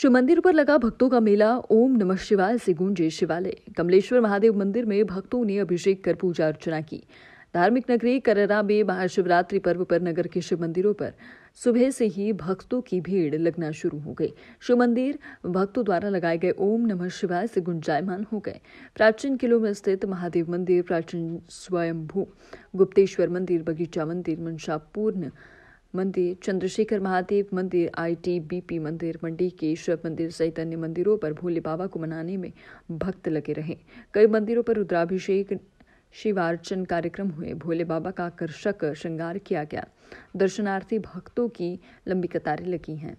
शिव मंदिर पर लगा भक्तों का मेला ओम नमः शिवाय से गूंजे शिवालय कमलेश्वर महादेव मंदिर में भक्तों ने अभिषेक कर पूजा अर्चना की धार्मिक नगरी कररा में महाशिवरात्रि पर्व पर नगर के शिव मंदिरों पर सुबह से ही भक्तों की भीड़ लगना शुरू हो गई शिव मंदिर भक्तों द्वारा लगाए गए ओम नमः शिवाय से गुंजायमान हो गए प्राचीन किलो में स्थित महादेव मंदिर प्राचीन स्वयंभू गुप्तेश्वर मंदिर बगीचा मंदिर मनशापूर्ण मंदिर चंद्रशेखर महादेव मंदिर आईटीबीपी मंदिर मंडी के शिव मंदिर सहित अन्य मंदिरों पर भोले बाबा को मनाने में भक्त लगे रहे कई मंदिरों पर रुद्राभिषेक शिवार्चन कार्यक्रम हुए भोले बाबा का आकर्षक श्रृंगार किया गया दर्शनार्थी भक्तों की लंबी कतारें लगी हैं